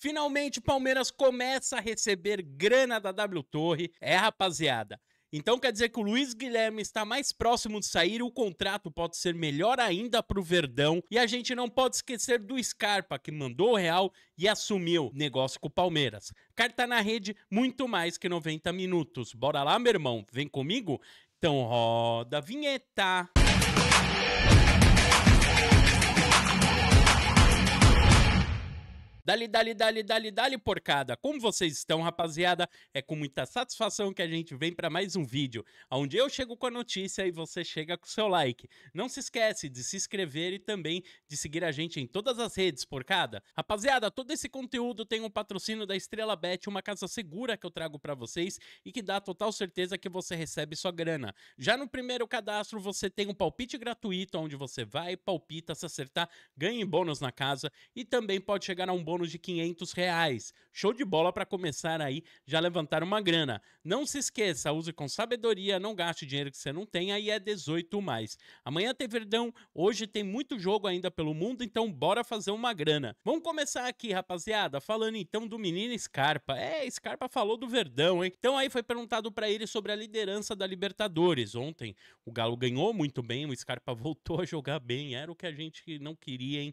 Finalmente o Palmeiras começa a receber grana da W Torre. É, rapaziada. Então quer dizer que o Luiz Guilherme está mais próximo de sair, o contrato pode ser melhor ainda para o Verdão e a gente não pode esquecer do Scarpa que mandou o Real e assumiu negócio com o Palmeiras. Carta na rede, muito mais que 90 minutos. Bora lá, meu irmão, vem comigo? Então roda a vinheta. Dali, dali, dali, dali, dali, porcada! Como vocês estão, rapaziada? É com muita satisfação que a gente vem para mais um vídeo, onde eu chego com a notícia e você chega com o seu like. Não se esquece de se inscrever e também de seguir a gente em todas as redes, porcada! Rapaziada, todo esse conteúdo tem um patrocínio da Estrela Bet, uma casa segura que eu trago para vocês e que dá total certeza que você recebe sua grana. Já no primeiro cadastro, você tem um palpite gratuito, onde você vai, palpita, se acertar, ganha em bônus na casa e também pode chegar a um bônus de 500 reais. Show de bola para começar aí, já levantar uma grana. Não se esqueça, use com sabedoria, não gaste dinheiro que você não tem, aí é 18 mais. Amanhã tem Verdão, hoje tem muito jogo ainda pelo mundo, então bora fazer uma grana. Vamos começar aqui, rapaziada, falando então do menino Scarpa. É, Scarpa falou do Verdão, hein? Então aí foi perguntado para ele sobre a liderança da Libertadores. Ontem o Galo ganhou muito bem, o Scarpa voltou a jogar bem, era o que a gente não queria, hein?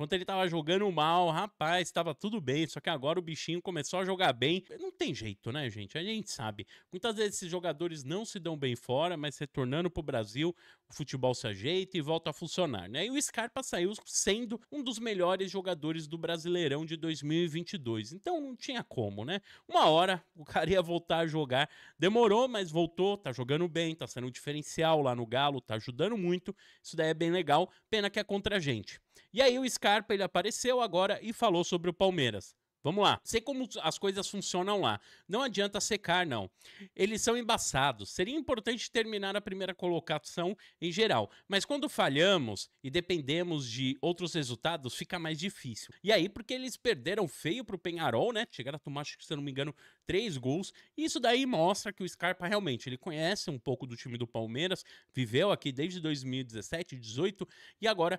Quando ele tava jogando mal, rapaz, tava tudo bem, só que agora o bichinho começou a jogar bem. Não tem jeito, né, gente? A gente sabe. Muitas vezes esses jogadores não se dão bem fora, mas retornando pro Brasil, o futebol se ajeita e volta a funcionar, né? E o Scarpa saiu sendo um dos melhores jogadores do Brasileirão de 2022. Então não tinha como, né? Uma hora o cara ia voltar a jogar. Demorou, mas voltou, tá jogando bem, tá sendo um diferencial lá no Galo, tá ajudando muito. Isso daí é bem legal. Pena que é contra a gente. E aí o Scarpa Scarpa, ele apareceu agora e falou sobre o Palmeiras. Vamos lá. Sei como as coisas funcionam lá. Não adianta secar, não. Eles são embaçados. Seria importante terminar a primeira colocação em geral. Mas quando falhamos e dependemos de outros resultados, fica mais difícil. E aí, porque eles perderam feio pro Penharol, né? Chegaram a tomar, se eu não me engano, três gols. Isso daí mostra que o Scarpa realmente ele conhece um pouco do time do Palmeiras, viveu aqui desde 2017, 18 e agora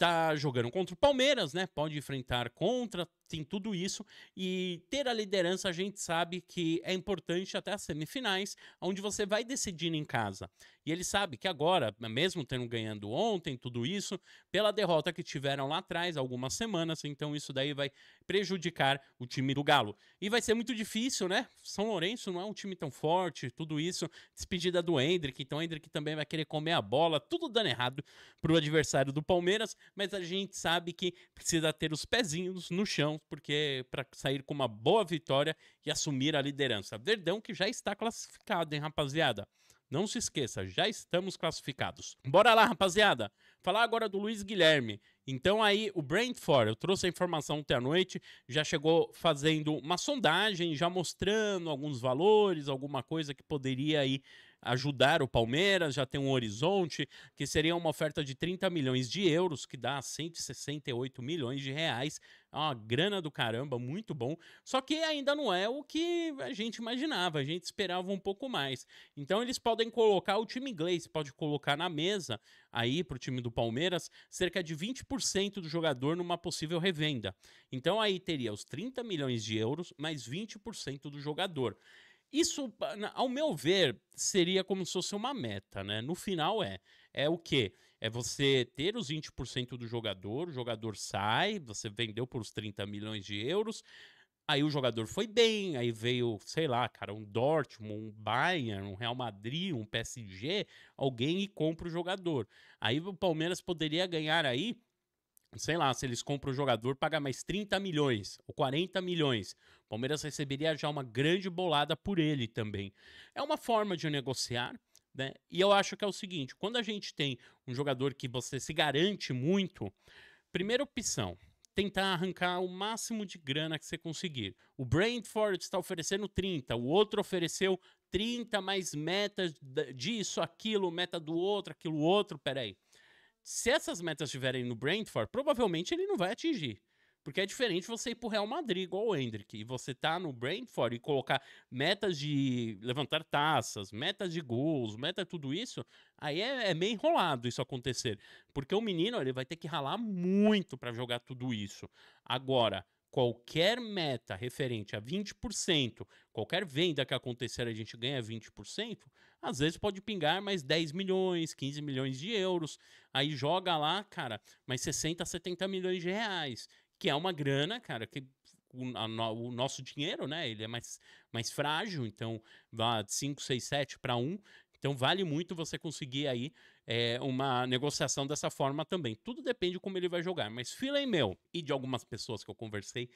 tá jogando contra o Palmeiras, né? Pode enfrentar contra, tem tudo isso. E ter a liderança a gente sabe que é importante até as semifinais, onde você vai decidir em casa. E ele sabe que agora, né, mesmo tendo ganhando ontem, tudo isso, pela derrota que tiveram lá atrás, algumas semanas, então isso daí vai prejudicar o time do Galo. E vai ser muito difícil, né? São Lourenço não é um time tão forte, tudo isso. Despedida do Hendrick, então o Hendrick também vai querer comer a bola, tudo dando errado pro adversário do Palmeiras, mas a gente sabe que precisa ter os pezinhos no chão, porque para sair com uma boa vitória e assumir a liderança. Verdão que já está classificado, hein, rapaziada? Não se esqueça, já estamos classificados. Bora lá, rapaziada. Falar agora do Luiz Guilherme. Então aí o Brentford, eu trouxe a informação ontem à noite, já chegou fazendo uma sondagem, já mostrando alguns valores, alguma coisa que poderia aí ajudar o Palmeiras, já tem um horizonte, que seria uma oferta de 30 milhões de euros, que dá 168 milhões de reais. É uma grana do caramba, muito bom. Só que ainda não é o que a gente imaginava, a gente esperava um pouco mais. Então eles podem colocar o time inglês, pode colocar na mesa aí para o time do Palmeiras cerca de 20% do jogador numa possível revenda. Então aí teria os 30 milhões de euros mais 20% do jogador. Isso, ao meu ver, seria como se fosse uma meta, né? No final é, é o quê? É você ter os 20% do jogador, o jogador sai, você vendeu por uns 30 milhões de euros, aí o jogador foi bem, aí veio, sei lá, cara, um Dortmund, um Bayern, um Real Madrid, um PSG, alguém e compra o jogador. Aí o Palmeiras poderia ganhar aí sei lá, se eles compram o jogador, paga mais 30 milhões ou 40 milhões. O Palmeiras receberia já uma grande bolada por ele também. É uma forma de negociar, né? E eu acho que é o seguinte: quando a gente tem um jogador que você se garante muito, primeira opção. Tentar arrancar o máximo de grana que você conseguir. O Brentford está oferecendo 30, o outro ofereceu 30, mais metas disso, aquilo, meta do outro, aquilo outro. Peraí. aí se essas metas estiverem no Brentford, provavelmente ele não vai atingir. Porque é diferente você ir pro Real Madrid, igual o Hendrick, e você tá no Brentford e colocar metas de levantar taças, metas de gols, meta tudo isso, aí é, é meio enrolado isso acontecer. Porque o menino, ele vai ter que ralar muito para jogar tudo isso. Agora, qualquer meta referente a 20%, qualquer venda que acontecer a gente ganha 20%, às vezes pode pingar mais 10 milhões, 15 milhões de euros. Aí joga lá, cara, mais 60, 70 milhões de reais, que é uma grana, cara, que o, a, o nosso dinheiro, né, ele é mais, mais frágil, então vá de 5, 6, 7 para 1, então vale muito você conseguir aí é, uma negociação dessa forma também. Tudo depende de como ele vai jogar, mas filé meu e de algumas pessoas que eu conversei,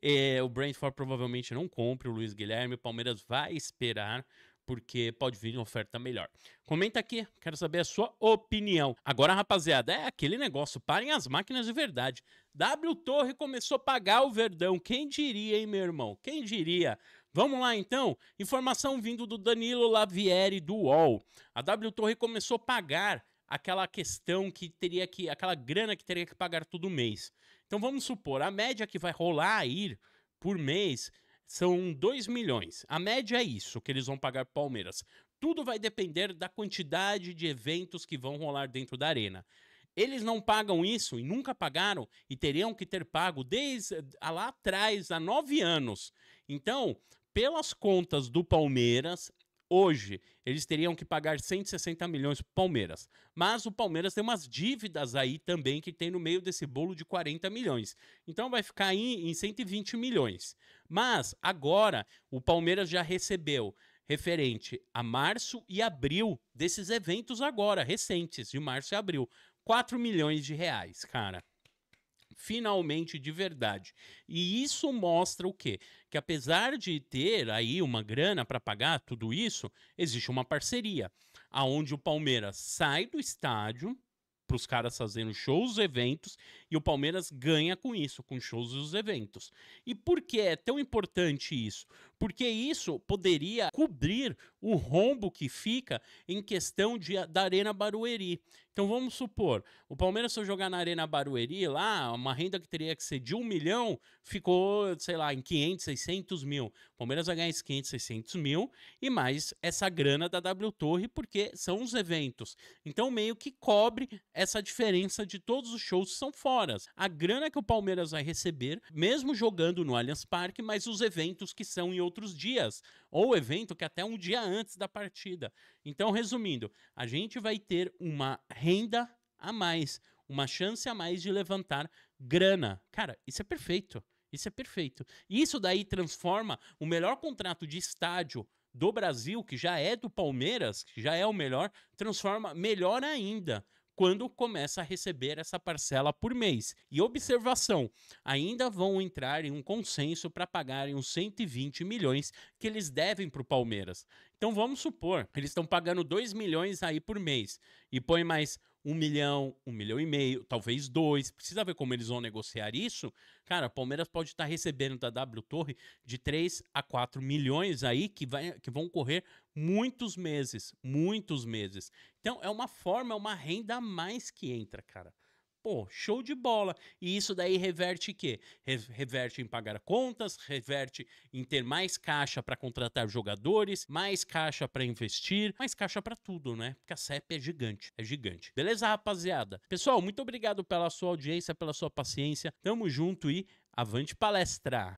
é, o Brentford provavelmente não compra o Luiz Guilherme, o Palmeiras vai esperar porque pode vir uma oferta melhor. Comenta aqui, quero saber a sua opinião. Agora, rapaziada, é aquele negócio, parem as máquinas de verdade. W Torre começou a pagar o Verdão, quem diria, hein, meu irmão? Quem diria? Vamos lá então, informação vindo do Danilo Lavieri do UOL. A W Torre começou a pagar aquela questão que teria que aquela grana que teria que pagar todo mês. Então vamos supor, a média que vai rolar aí por mês são 2 milhões. A média é isso que eles vão pagar Palmeiras. Tudo vai depender da quantidade de eventos que vão rolar dentro da arena. Eles não pagam isso e nunca pagaram e teriam que ter pago desde ah, lá atrás, há nove anos. Então, pelas contas do Palmeiras, hoje eles teriam que pagar 160 milhões para o Palmeiras. Mas o Palmeiras tem umas dívidas aí também que tem no meio desse bolo de 40 milhões. Então vai ficar aí em 120 milhões. Mas agora o Palmeiras já recebeu referente a março e abril desses eventos agora recentes de março e abril, 4 milhões de reais, cara finalmente de verdade. E isso mostra o quê? Que apesar de ter aí uma grana para pagar tudo isso, existe uma parceria aonde o Palmeiras sai do estádio para os caras fazendo shows e eventos e o Palmeiras ganha com isso, com shows e os eventos. E por que é tão importante isso? porque isso poderia cobrir o rombo que fica em questão de, da Arena Barueri. Então vamos supor, o Palmeiras se eu jogar na Arena Barueri lá, uma renda que teria que ser de um milhão, ficou, sei lá, em 500, 600 mil. O Palmeiras vai ganhar esses 500, 600 mil e mais essa grana da W Torre, porque são os eventos. Então meio que cobre essa diferença de todos os shows que são foras. A grana que o Palmeiras vai receber, mesmo jogando no Allianz Parque, mas os eventos que são em outros dias, ou evento que até um dia antes da partida. Então, resumindo, a gente vai ter uma renda a mais, uma chance a mais de levantar grana. Cara, isso é perfeito. Isso é perfeito. E isso daí transforma o melhor contrato de estádio do Brasil, que já é do Palmeiras, que já é o melhor, transforma melhor ainda quando começa a receber essa parcela por mês. E observação, ainda vão entrar em um consenso para pagarem os 120 milhões que eles devem para o Palmeiras. Então vamos supor, eles estão pagando 2 milhões aí por mês e põe mais um milhão, um milhão e meio, talvez dois. Precisa ver como eles vão negociar isso. Cara, Palmeiras pode estar tá recebendo da W Torre de 3 a 4 milhões aí que, vai, que vão correr muitos meses, muitos meses. Então é uma forma, é uma renda a mais que entra, cara. Pô, show de bola. E isso daí reverte quê? Reverte em pagar contas, reverte em ter mais caixa para contratar jogadores, mais caixa para investir, mais caixa para tudo, né? Porque a CEP é gigante, é gigante. Beleza, rapaziada? Pessoal, muito obrigado pela sua audiência, pela sua paciência. Tamo junto e avante palestra.